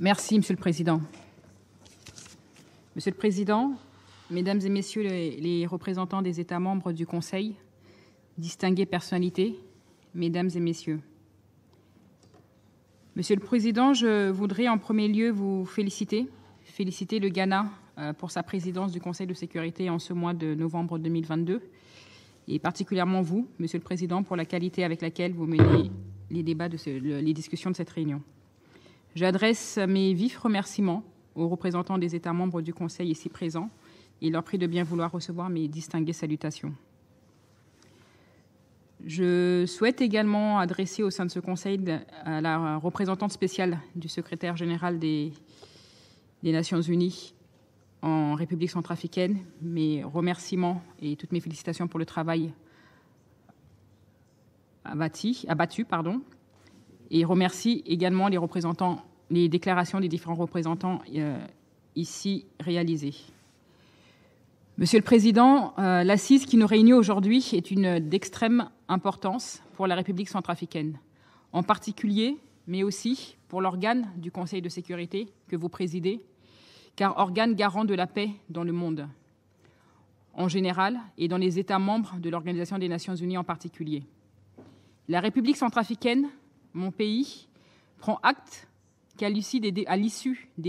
Merci, Monsieur le Président. Monsieur le Président, Mesdames et Messieurs les, représentants des États membres du Conseil, distinguées personnalités, Mesdames et Messieurs. Monsieur le Président, je voudrais en premier lieu vous féliciter, féliciter le Ghana euh, pour sa présidence du Conseil de sécurité en ce mois de novembre 2022, et particulièrement vous, Monsieur le Président, pour la qualité avec laquelle vous menez les débats de les discussions de cette réunion. J'adresse mes vifs remerciements aux représentants des États membres du Conseil ici présents et leur prie de bien vouloir recevoir mes distinguées salutations. Je souhaite également adresser au sein de ce Conseil à la représentante spéciale du secrétaire général des, Nations Unies en République centrafricaine mes remerciements et toutes mes félicitations pour le travail abattu, abattu pardon, et remercie également les représentants, les déclarations des différents représentants euh, ici réalisées. Monsieur le Président, euh, l'assise qui nous réunit aujourd'hui est d'extrême importance pour la République centrafricaine, en particulier, mais aussi pour l'organe du Conseil de sécurité que vous présidez, car organe garant de la paix dans le monde en général et dans les États membres de l'Organisation des Nations Unies en particulier. La République centrafricaine mon pays, prend acte qu'à l'issue des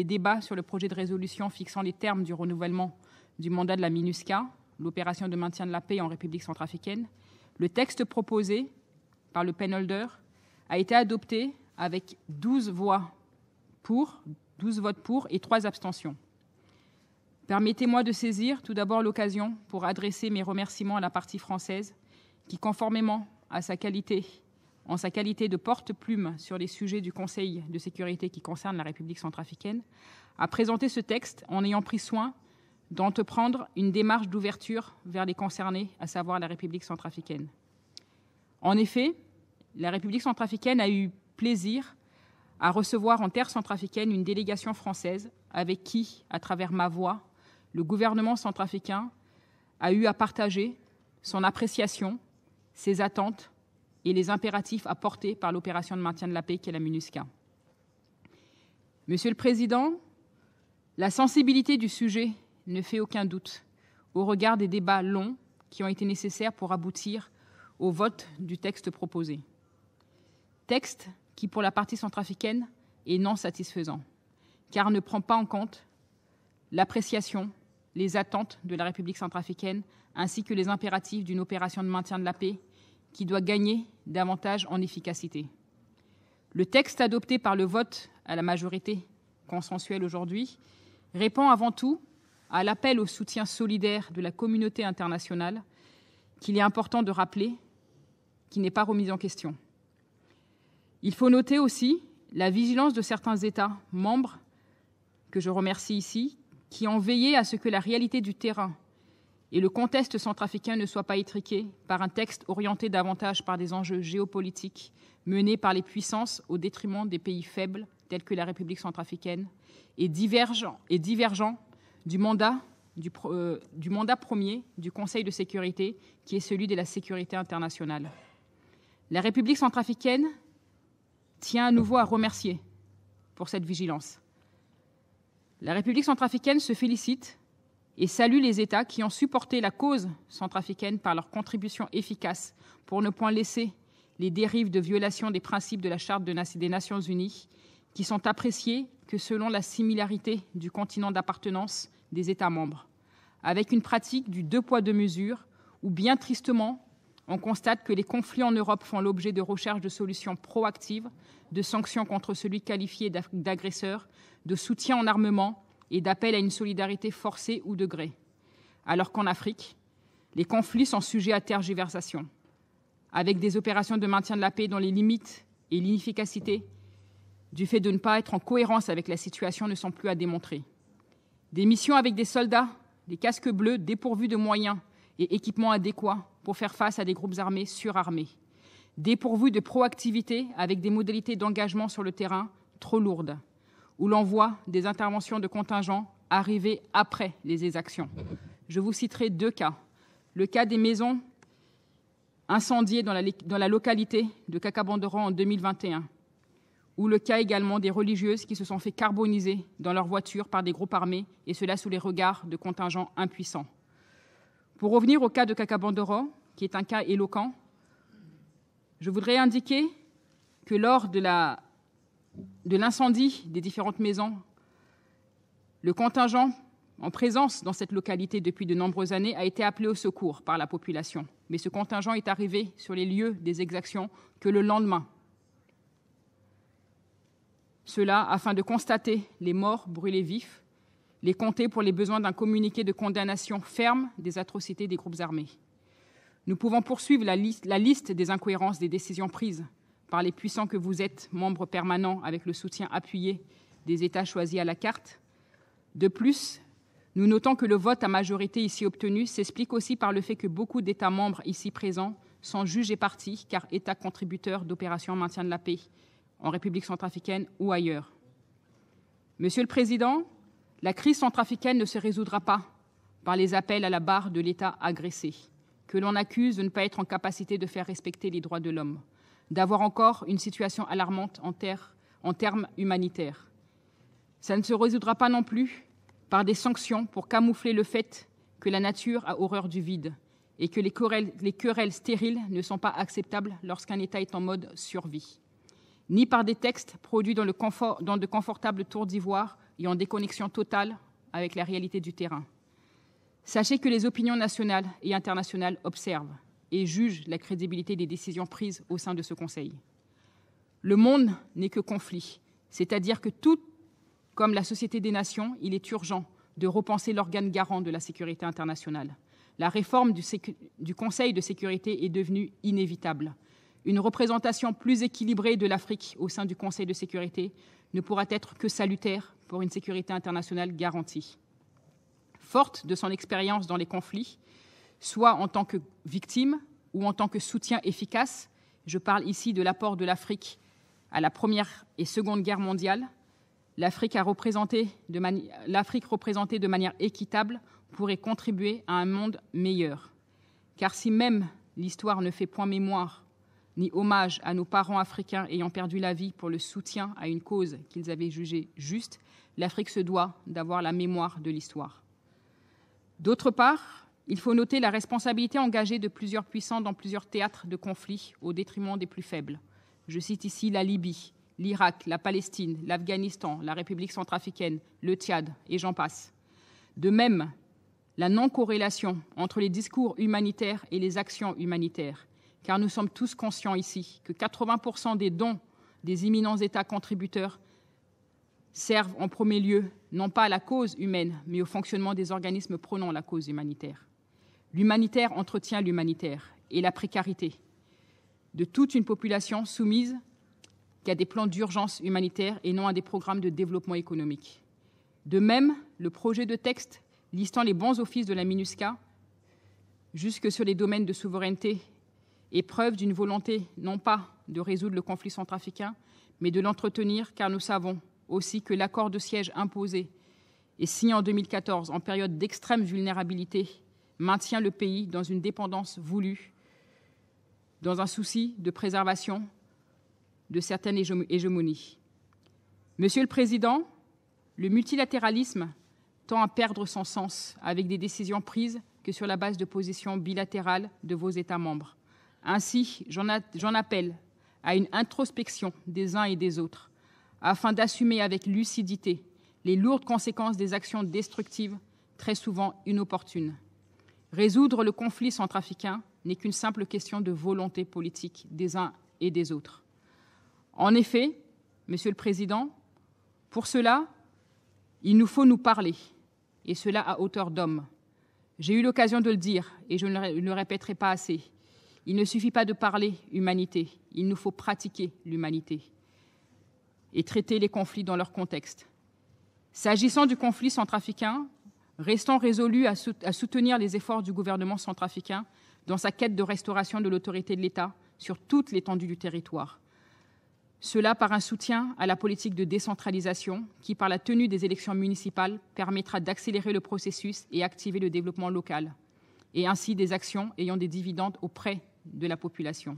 débats sur le projet de résolution fixant les termes du renouvellement du mandat de la MINUSCA, l'opération de maintien de la paix en République centrafricaine, le texte proposé par le penholder a été adopté avec 12 voix pour, 12 votes pour et 3 abstentions. Permettez-moi de saisir tout d'abord l'occasion pour adresser mes remerciements à la partie française qui, conformément à sa qualité en sa qualité de porte-plume sur les sujets du Conseil de sécurité qui concernent la République centrafricaine, a présenté ce texte en ayant pris soin d'entreprendre une démarche d'ouverture vers les concernés, à savoir la République centrafricaine. En effet, la République centrafricaine a eu plaisir à recevoir en terre centrafricaine une délégation française avec qui, à travers ma voix, le gouvernement centrafricain a eu à partager son appréciation, ses attentes et les impératifs apportés par l'opération de maintien de la paix qu'est la MINUSCA. Monsieur le Président, la sensibilité du sujet ne fait aucun doute au regard des débats longs qui ont été nécessaires pour aboutir au vote du texte proposé. Texte qui, pour la partie centrafricaine, est non satisfaisant, car ne prend pas en compte l'appréciation, les attentes de la République centrafricaine, ainsi que les impératifs d'une opération de maintien de la paix qui doit gagner davantage en efficacité. Le texte adopté par le vote à la majorité consensuelle aujourd'hui répond avant tout à l'appel au soutien solidaire de la communauté internationale qu'il est important de rappeler, qui n'est pas remis en question. Il faut noter aussi la vigilance de certains États membres, que je remercie ici, qui ont veillé à ce que la réalité du terrain et le contexte centrafricain ne soit pas étriqué par un texte orienté davantage par des enjeux géopolitiques menés par les puissances au détriment des pays faibles tels que la République centrafricaine et divergent, du, mandat, euh, du mandat premier du Conseil de sécurité qui est celui de la sécurité internationale. La République centrafricaine tient à nouveau à remercier pour cette vigilance. La République centrafricaine se félicite et salue les États qui ont supporté la cause centrafricaine par leur contribution efficace pour ne point laisser les dérives de violation des principes de la Charte des Nations Unies, qui sont appréciées que selon la similarité du continent d'appartenance des États membres, avec une pratique du deux poids deux mesures, où bien tristement, on constate que les conflits en Europe font l'objet de recherches de solutions proactives, de sanctions contre celui qualifié d'agresseur, de soutien en armement, et d'appel à une solidarité forcée ou de gré. Alors qu'en Afrique, les conflits sont sujets à tergiversation, avec des opérations de maintien de la paix dont les limites et l'inefficacité, du fait de ne pas être en cohérence avec la situation, ne sont plus à démontrer. Des missions avec des soldats, des casques bleus dépourvus de moyens et équipements adéquats pour faire face à des groupes armés surarmés, dépourvus de proactivité avec des modalités d'engagement sur le terrain trop lourdes où l'on voit des interventions de contingents arriver après les exactions. Je vous citerai deux cas. Le cas des maisons incendiées dans la, localité de Cacabandoran en 2021, ou le cas également des religieuses qui se sont fait carboniser dans leur voiture par des groupes armés, et cela sous les regards de contingents impuissants. Pour revenir au cas de Cacabandoran, qui est un cas éloquent, je voudrais indiquer que lors de la de l'incendie des différentes maisons, le contingent en présence dans cette localité depuis de nombreuses années a été appelé au secours par la population. Mais ce contingent est arrivé sur les lieux des exactions que le lendemain. Cela afin de constater les morts brûlés vifs, les compter pour les besoins d'un communiqué de condamnation ferme des atrocités des groupes armés. Nous pouvons poursuivre la liste, la liste des incohérences des décisions prises par les puissants que vous êtes, membres permanents avec le soutien appuyé des États choisis à la carte. De plus, nous notons que le vote à majorité ici obtenu s'explique aussi par le fait que beaucoup d'États membres ici présents sont jugés partis, car États contributeurs d'opérations maintien de la paix, en République centrafricaine ou ailleurs. Monsieur le Président, la crise centrafricaine ne se résoudra pas par les appels à la barre de l'État agressé, que l'on accuse de ne pas être en capacité de faire respecter les droits de l'homme d'avoir encore une situation alarmante en, termes humanitaires. Ça ne se résoudra pas non plus par des sanctions pour camoufler le fait que la nature a horreur du vide et que les querelles, stériles ne sont pas acceptables lorsqu'un État est en mode survie, ni par des textes produits dans, dans de confortables tours d'ivoire et en déconnexion totale avec la réalité du terrain. Sachez que les opinions nationales et internationales observent et juge la crédibilité des décisions prises au sein de ce Conseil. Le monde n'est que conflit, c'est-à-dire que tout comme la Société des Nations, il est urgent de repenser l'organe garant de la sécurité internationale. La réforme du, du, Conseil de sécurité est devenue inévitable. Une représentation plus équilibrée de l'Afrique au sein du Conseil de sécurité ne pourra être que salutaire pour une sécurité internationale garantie. Forte de son expérience dans les conflits, soit en tant que victime ou en tant que soutien efficace. Je parle ici de l'apport de l'Afrique à la Première et Seconde Guerre mondiale. L'Afrique représentée de manière équitable pourrait contribuer à un monde meilleur. Car si même l'histoire ne fait point mémoire ni hommage à nos parents africains ayant perdu la vie pour le soutien à une cause qu'ils avaient jugée juste, l'Afrique se doit d'avoir la mémoire de l'histoire. D'autre part, il faut noter la responsabilité engagée de plusieurs puissants dans plusieurs théâtres de conflits au détriment des plus faibles. Je cite ici la Libye, l'Irak, la Palestine, l'Afghanistan, la République centrafricaine, le Tchad, et j'en passe. De même, la non-corrélation entre les discours humanitaires et les actions humanitaires, car nous sommes tous conscients ici que 80% des dons des imminents États contributeurs servent en premier lieu non pas à la cause humaine, mais au fonctionnement des organismes prônant la cause humanitaire. L'humanitaire entretient l'humanitaire et la précarité de toute une population soumise qu'à des plans d'urgence humanitaire et non à des programmes de développement économique. De même, le projet de texte listant les bons offices de la MINUSCA jusque sur les domaines de souveraineté est preuve d'une volonté non pas de résoudre le conflit centrafricain, mais de l'entretenir car nous savons aussi que l'accord de siège imposé et signé en 2014 en période d'extrême vulnérabilité maintient le pays dans une dépendance voulue, dans un souci de préservation de certaines hégémonies. Monsieur le Président, le multilatéralisme tend à perdre son sens avec des décisions prises que sur la base de positions bilatérales de vos États membres. Ainsi, j'en appelle à une introspection des uns et des autres, afin d'assumer avec lucidité les lourdes conséquences des actions destructives, très souvent inopportunes. Résoudre le conflit centrafricain n'est qu'une simple question de volonté politique des uns et des autres. En effet, Monsieur le Président, pour cela, il nous faut nous parler, et cela à hauteur d'homme. J'ai eu l'occasion de le dire, et je ne le répéterai pas assez. Il ne suffit pas de parler humanité, il nous faut pratiquer l'humanité et traiter les conflits dans leur contexte. S'agissant du conflit centrafricain, Restons résolus à, soutenir les efforts du gouvernement centrafricain dans sa quête de restauration de l'autorité de l'État sur toute l'étendue du territoire. Cela par un soutien à la politique de décentralisation qui, par la tenue des élections municipales, permettra d'accélérer le processus et activer le développement local, et ainsi des actions ayant des dividendes auprès de la population.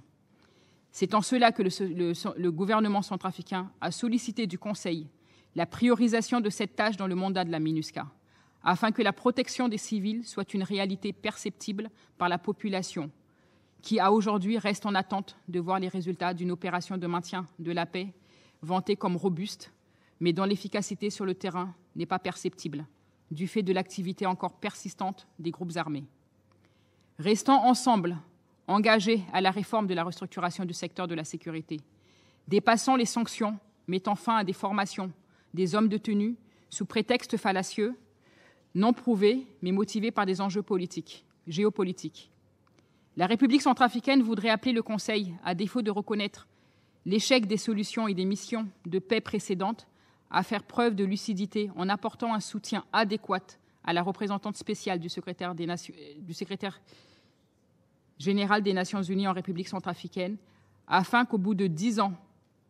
C'est en cela que le, gouvernement centrafricain a sollicité du Conseil la priorisation de cette tâche dans le mandat de la MINUSCA afin que la protection des civils soit une réalité perceptible par la population, qui à aujourd'hui reste en attente de voir les résultats d'une opération de maintien de la paix vantée comme robuste, mais dont l'efficacité sur le terrain n'est pas perceptible, du fait de l'activité encore persistante des groupes armés. Restons ensemble, engagés à la réforme de la restructuration du secteur de la sécurité, dépassant les sanctions, mettant fin à des formations, des hommes de tenue, sous prétexte fallacieux, non prouvée, mais motivée par des enjeux politiques, géopolitiques. La République centrafricaine voudrait appeler le Conseil, à défaut de reconnaître l'échec des solutions et des missions de paix précédentes, à faire preuve de lucidité en apportant un soutien adéquat à la représentante spéciale du secrétaire, euh, du secrétaire général des Nations Unies en République centrafricaine, afin qu'au bout de dix ans,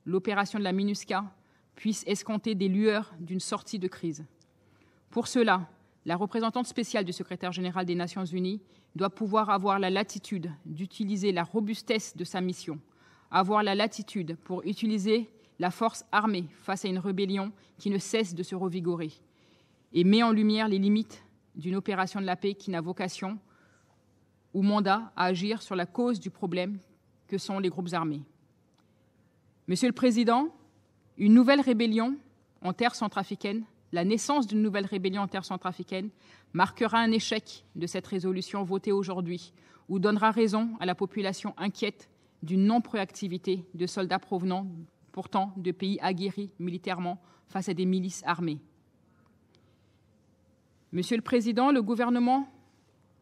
l'opération de la MINUSCA puisse escompter des lueurs d'une sortie de crise. Pour cela, la représentante spéciale du secrétaire général des Nations Unies doit pouvoir avoir la latitude d'utiliser la robustesse de sa mission, avoir la latitude pour utiliser la force armée face à une rébellion qui ne cesse de se revigorer et met en lumière les limites d'une opération de la paix qui n'a vocation ou mandat à agir sur la cause du problème que sont les groupes armés. Monsieur le Président, une nouvelle rébellion en terre centrafricaine la naissance d'une nouvelle rébellion en terre centrafricaine marquera un échec de cette résolution votée aujourd'hui ou donnera raison à la population inquiète d'une non-proactivité de soldats provenant pourtant de pays aguerris militairement face à des milices armées. Monsieur le Président, le gouvernement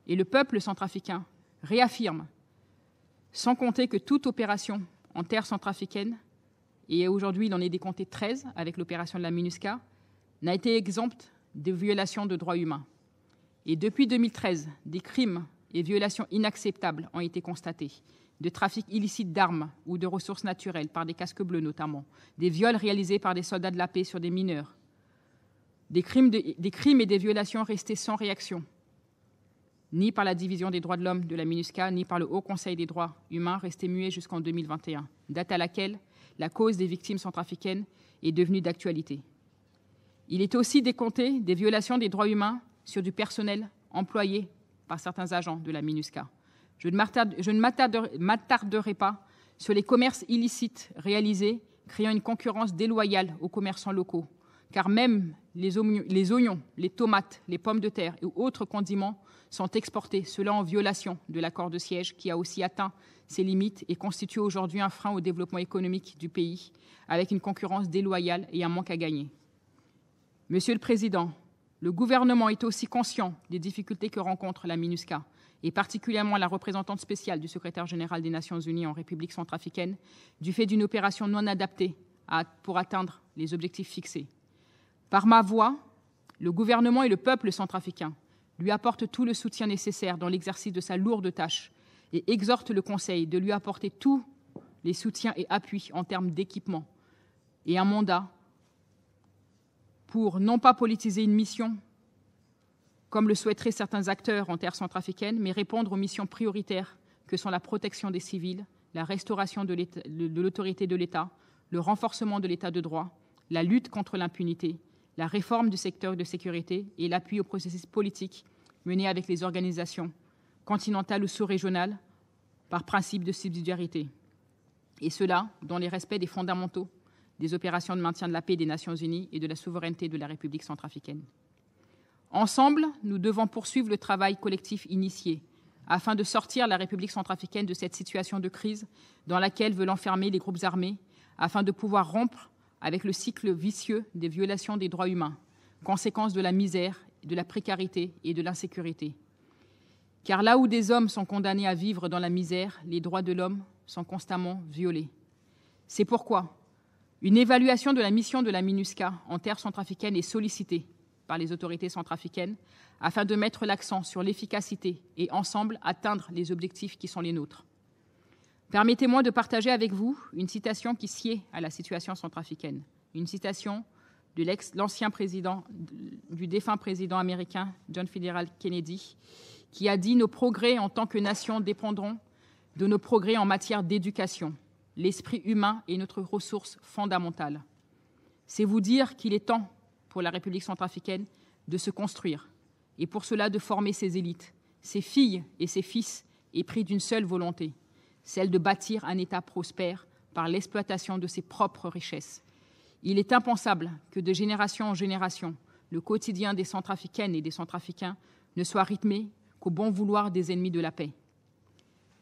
et le peuple centrafricain réaffirment, sans compter que toute opération en terre centrafricaine, et aujourd'hui il en est décompté 13 avec l'opération de la MINUSCA, n'a été exempte des violations de droits humains. Et depuis 2013, des crimes et violations inacceptables ont été constatés, de trafic illicite d'armes ou de ressources naturelles par des casques bleus notamment, des viols réalisés par des soldats de la paix sur des mineurs, des crimes, et des violations restés sans réaction, ni par la division des droits de l'homme de la MINUSCA, ni par le Haut Conseil des droits humains restés muets jusqu'en 2021, date à laquelle la cause des victimes centrafricaines est devenue d'actualité. Il est aussi décompté des violations des droits humains sur du personnel employé par certains agents de la MINUSCA. Je ne m'attarderai pas sur les commerces illicites réalisés, créant une concurrence déloyale aux commerçants locaux, car même les oignons, les tomates, les pommes de terre et autres condiments sont exportés, cela en violation de l'accord de siège qui a aussi atteint ses limites et constitue aujourd'hui un frein au développement économique du pays, avec une concurrence déloyale et un manque à gagner. Monsieur le Président, le Gouvernement est aussi conscient des difficultés que rencontre la MINUSCA, et particulièrement la représentante spéciale du secrétaire général des Nations unies en République centrafricaine, du fait d'une opération non adaptée pour atteindre les objectifs fixés. Par ma voix, le gouvernement et le peuple centrafricain lui apportent tout le soutien nécessaire dans l'exercice de sa lourde tâche et exhortent le Conseil de lui apporter tous les soutiens et appuis en termes d'équipement et un mandat pour non pas politiser une mission, comme le souhaiteraient certains acteurs en terre centrafricaine, mais répondre aux missions prioritaires que sont la protection des civils, la restauration de l'autorité de l'État, le renforcement de l'État de droit, la lutte contre l'impunité, la réforme du secteur de sécurité et l'appui au processus politique mené avec les organisations continentales ou sous-régionales par principe de subsidiarité. Et cela dans les respects des fondamentaux des opérations de maintien de la paix des Nations unies et de la souveraineté de la République centrafricaine. Ensemble, nous devons poursuivre le travail collectif initié afin de sortir la République centrafricaine de cette situation de crise dans laquelle veulent enfermer les groupes armés, afin de pouvoir rompre avec le cycle vicieux des violations des droits humains, conséquence de la misère, de la précarité et de l'insécurité. Car là où des hommes sont condamnés à vivre dans la misère, les droits de l'homme sont constamment violés. C'est pourquoi une évaluation de la mission de la MINUSCA en terre centrafricaine est sollicitée par les autorités centrafricaines afin de mettre l'accent sur l'efficacité et ensemble atteindre les objectifs qui sont les nôtres. Permettez-moi de partager avec vous une citation qui sied à la situation centrafricaine, une citation de l'ancien président, du défunt président américain John F. Kennedy, qui a dit Nos progrès en tant que nation dépendront de nos progrès en matière d'éducation, l'esprit humain est notre ressource fondamentale. C'est vous dire qu'il est temps pour la République centrafricaine de se construire, et pour cela de former ses élites, ses filles et ses fils, épris d'une seule volonté, celle de bâtir un État prospère par l'exploitation de ses propres richesses. Il est impensable que de génération en génération, le quotidien des centrafricaines et des centrafricains ne soit rythmé qu'au bon vouloir des ennemis de la paix.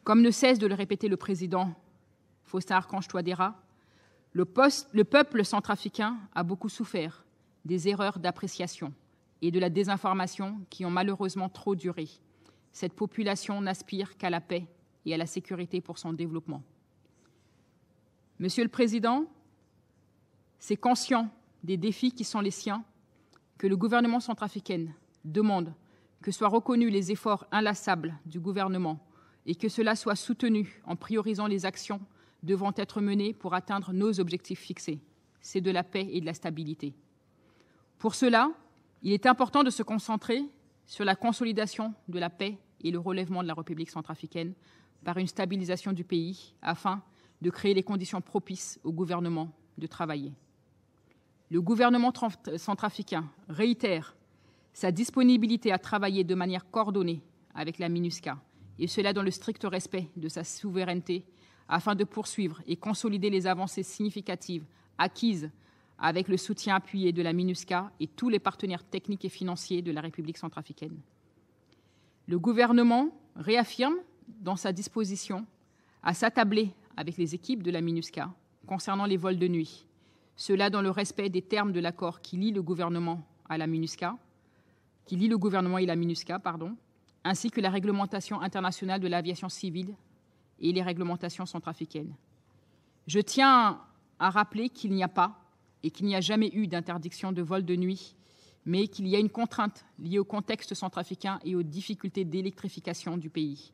Comme ne cesse de le répéter le président Faustin Archange Touadéra, le, le peuple centrafricain a beaucoup souffert des erreurs d'appréciation et de la désinformation qui ont malheureusement trop duré. Cette population n'aspire qu'à la paix et à la sécurité pour son développement. Monsieur le Président, c'est conscient des défis qui sont les siens que le gouvernement centrafricain demande que soient reconnus les efforts inlassables du gouvernement et que cela soit soutenu en priorisant les actions devront être menées pour atteindre nos objectifs fixés. C'est de la paix et de la stabilité. Pour cela, il est important de se concentrer sur la consolidation de la paix et le relèvement de la République centrafricaine par une stabilisation du pays afin de créer les conditions propices au gouvernement de travailler. Le gouvernement centrafricain réitère sa disponibilité à travailler de manière coordonnée avec la MINUSCA, et cela dans le strict respect de sa souveraineté afin de poursuivre et consolider les avancées significatives acquises avec le soutien appuyé de la MINUSCA et tous les partenaires techniques et financiers de la République centrafricaine. Le gouvernement réaffirme dans sa disposition à s'attabler avec les équipes de la MINUSCA concernant les vols de nuit, cela dans le respect des termes de l'accord qui lie le gouvernement à la MINUSCA, qui lie le gouvernement et la MINUSCA, pardon, ainsi que la réglementation internationale de l'aviation civile et les réglementations centrafricaines. Je tiens à rappeler qu'il n'y a pas et qu'il n'y a jamais eu d'interdiction de vol de nuit, mais qu'il y a une contrainte liée au contexte centrafricain et aux difficultés d'électrification du pays.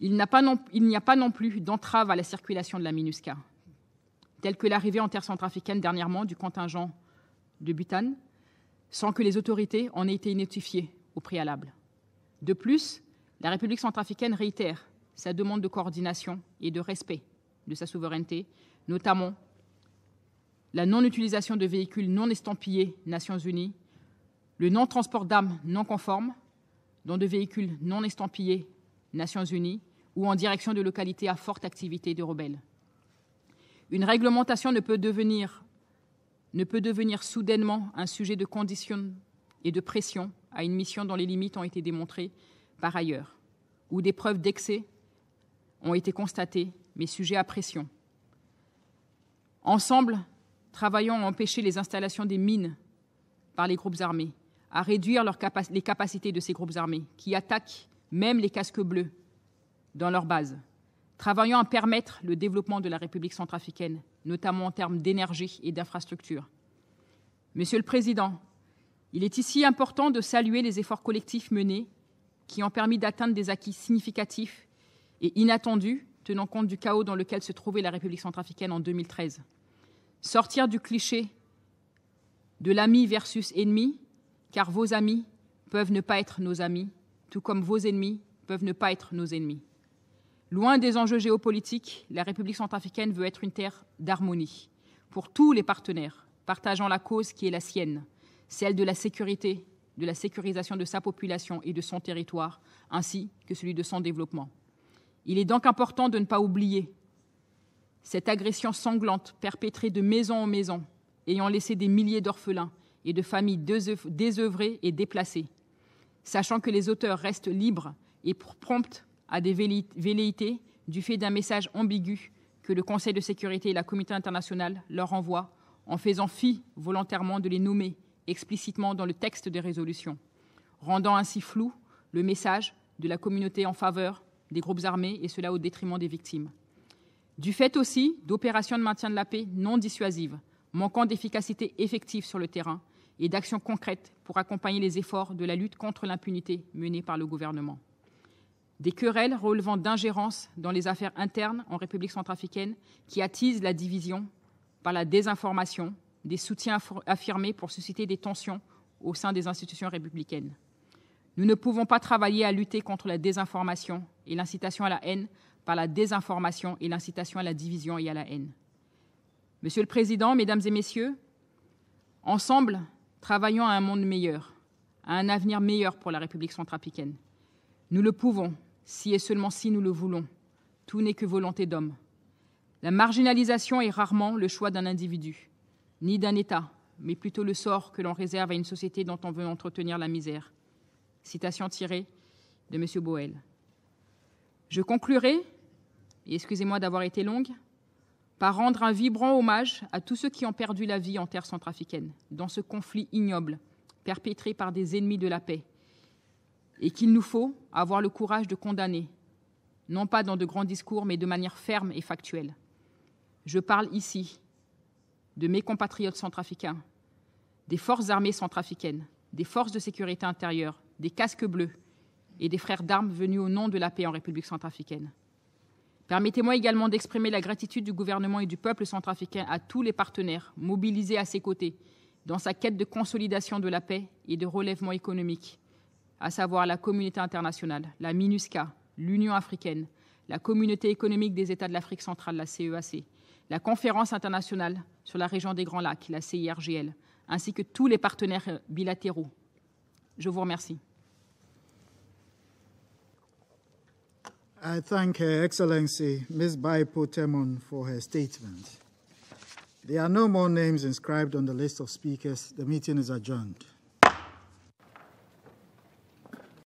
Il n'y a, pas non plus d'entrave à la circulation de la MINUSCA, telle que l'arrivée en terre centrafricaine dernièrement du contingent de Butane, sans que les autorités en aient été notifiées au préalable. De plus, la République centrafricaine réitère sa demande de coordination et de respect de sa souveraineté, notamment la non-utilisation de véhicules non estampillés Nations Unies, le non-transport d'armes non conformes dans de véhicules non estampillés Nations Unies ou en direction de localités à forte activité de rebelles. Une réglementation ne peut devenir, ne peut devenir soudainement un sujet de condition et de pression à une mission dont les limites ont été démontrées par ailleurs, ou des preuves d'excès ont été constatés, mais sujets à pression. Ensemble, travaillons à empêcher les installations des mines par les groupes armés, à réduire les capacités de ces groupes armés, qui attaquent même les casques bleus dans leurs bases. Travaillons à permettre le développement de la République centrafricaine, notamment en termes d'énergie et d'infrastructures. Monsieur le Président, il est ici important de saluer les efforts collectifs menés qui ont permis d'atteindre des acquis significatifs et inattendu, tenant compte du chaos dans lequel se trouvait la République centrafricaine en 2013. Sortir du cliché de l'ami versus ennemi, car vos amis peuvent ne pas être nos amis, tout comme vos ennemis peuvent ne pas être nos ennemis. Loin des enjeux géopolitiques, la République centrafricaine veut être une terre d'harmonie pour tous les partenaires, partageant la cause qui est la sienne, celle de la sécurité, de la sécurisation de sa population et de son territoire, ainsi que celui de son développement. Il est donc important de ne pas oublier cette agression sanglante perpétrée de maison en maison, ayant laissé des milliers d'orphelins et de familles désœuvrées et déplacées, sachant que les auteurs restent libres et promptes à des velléités du fait d'un message ambigu que le Conseil de sécurité et la communauté internationale leur envoient en faisant fi volontairement de les nommer explicitement dans le texte des résolutions, rendant ainsi flou le message de la communauté en faveur des groupes armés, et cela au détriment des victimes. Du fait aussi d'opérations de maintien de la paix non dissuasives, manquant d'efficacité effective sur le terrain et d'actions concrètes pour accompagner les efforts de la lutte contre l'impunité menée par le gouvernement. Des querelles relevant d'ingérence dans les affaires internes en République centrafricaine qui attisent la division par la désinformation, des soutiens affirmés pour susciter des tensions au sein des institutions républicaines. Nous ne pouvons pas travailler à lutter contre la désinformation et l'incitation à la haine par la désinformation et l'incitation à la division et à la haine. Monsieur le Président, Mesdames et Messieurs, ensemble, travaillons à un monde meilleur, à un avenir meilleur pour la République centrafricaine. Nous le pouvons, si et seulement si nous le voulons. Tout n'est que volonté d'homme. La marginalisation est rarement le choix d'un individu, ni d'un État, mais plutôt le sort que l'on réserve à une société dont on veut entretenir la misère. Citation tirée de M. Boel. Je conclurai, et excusez-moi d'avoir été longue, par rendre un vibrant hommage à tous ceux qui ont perdu la vie en terre centrafricaine, dans ce conflit ignoble, perpétré par des ennemis de la paix, et qu'il nous faut avoir le courage de condamner, non pas dans de grands discours, mais de manière ferme et factuelle. Je parle ici de mes compatriotes centrafricains, des forces armées centrafricaines, des forces de sécurité intérieure, des casques bleus et des frères d'armes venus au nom de la paix en République centrafricaine. Permettez-moi également d'exprimer la gratitude du gouvernement et du peuple centrafricain à tous les partenaires mobilisés à ses côtés dans sa quête de consolidation de la paix et de relèvement économique, à savoir la communauté internationale, la MINUSCA, l'Union africaine, la communauté économique des États de l'Afrique centrale, la CEAC, e la conférence internationale sur la région des Grands Lacs, la CIRGL, ainsi que tous les partenaires bilatéraux, Je vous remercie. I thank Her Excellency Ms. Baipo Temon for her statement. There are no more names inscribed on the list of speakers. The meeting is adjourned.